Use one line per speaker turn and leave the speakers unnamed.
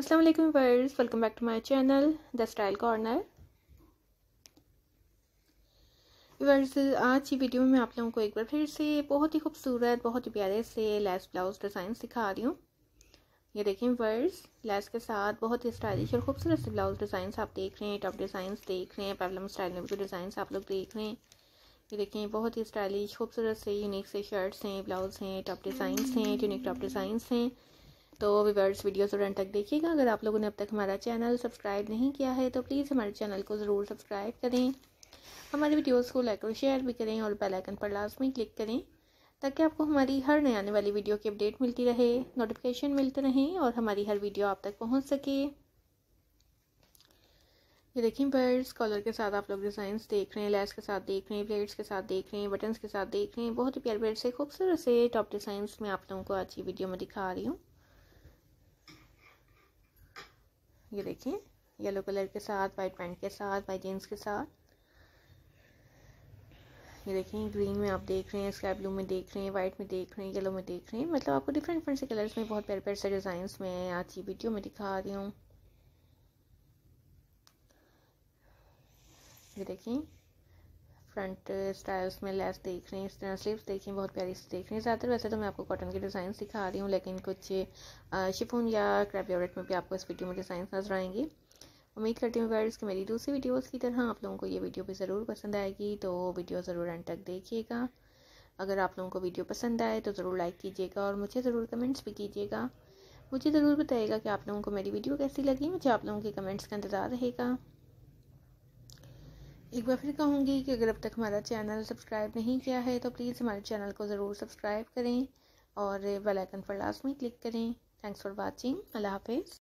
असलम वर्स welcome back to my channel the style corner वर्स आज की वीडियो में मैं आप लोगों को एक बार फिर से बहुत ही खूबसूरत बहुत ही प्यारे से लेस ब्लाउज डिज़ाइन सिखा रही हूँ ये देखें वर्स लेस के साथ बहुत ही स्टाइलिश और खूबसूरत से ब्लाउज डिजाइन आप देख रहे हैं टॉप डिजाइन देख रहे हैं पैबलम स्टाइल में भी डिज़ाइन तो आप लोग देख रहे हैं ये देखें बहुत ही स्टाइलिश खूबसूरत से यूनिक से शर्ट्स हैं ब्लाउज़ हैं टॉप डिजाइन हैं यूनिक टॉप डिज़ाइन हैं तो वीवर्स वीडियो रन तक देखिएगा अगर आप लोगों ने अब तक हमारा चैनल सब्सक्राइब नहीं किया है तो प्लीज़ हमारे चैनल को ज़रूर सब्सक्राइब करें हमारी वीडियोस को लाइक और शेयर भी करें और बेल आइकन पर लास्ट में क्लिक करें ताकि आपको हमारी हर नए आने वाली वीडियो की अपडेट मिलती रहे नोटिफिकेशन मिलते रहें और हमारी हर वीडियो आप तक पहुँच सके ये देखें बर्ड्स कॉलर के साथ आप लोग डिज़ाइंस देख रहे हैं लेस के साथ देख रहे हैं प्लेट्स के साथ देख रहे हैं बटन्स के साथ देख रहे हैं बहुत ही प्यार प्यार से खूबसूरत से टॉप डिज़ाइंस में आप लोगों को आज की वीडियो में दिखा रही हूँ ये देखिए येलो कलर के साथ वाइट पैंट के साथ वाइट जीन्स के साथ ये देखें ग्रीन में आप देख रहे हैं स्काई ब्लू में देख रहे हैं वाइट में देख रहे हैं येलो में देख रहे हैं मतलब आपको डिफरेंट डिफरेंट से कलर्स में बहुत प्यारे प्यारे से डिज़ाइंस में आज की वीडियो में दिखा रही हूँ ये देखें फ्रंट स्टाइल्स में लेस देख रहे हैं इस तरह स्लीव्स देख रही बहुत प्यारी देख रहे हैं ज़्यादातर वैसे तो मैं आपको कॉटन के डिज़ाइन दिखा रही हूँ लेकिन कुछ शिफोन या क्रैप योरेट में भी आपको इस वीडियो में डिज़ाइन नजर आएंगे उम्मीद करती हूँ गाइड्स की मेरी दूसरी वीडियोज़ की तरह आप लोगों को ये वीडियो भी ज़रूर पसंद आएगी तो वीडियो ज़रूर एंड तक देखिएगा अगर आप लोगों को वीडियो पसंद आए तो ज़रूर लाइक कीजिएगा और मुझे ज़रूर कमेंट्स भी कीजिएगा मुझे ज़रूर बताइएगा कि आप लोगों को मेरी वीडियो कैसी लगी मुझे आप लोगों के कमेंट्स का इंतज़ार रहेगा एक बार फिर कहूँगी कि अगर अब तक हमारा चैनल सब्सक्राइब नहीं किया है तो प्लीज़ हमारे चैनल को ज़रूर सब्सक्राइब करें और बेल आइकन पर लास्ट में क्लिक करें थैंक्स फॉर वाचिंग अल्लाह हाफिज़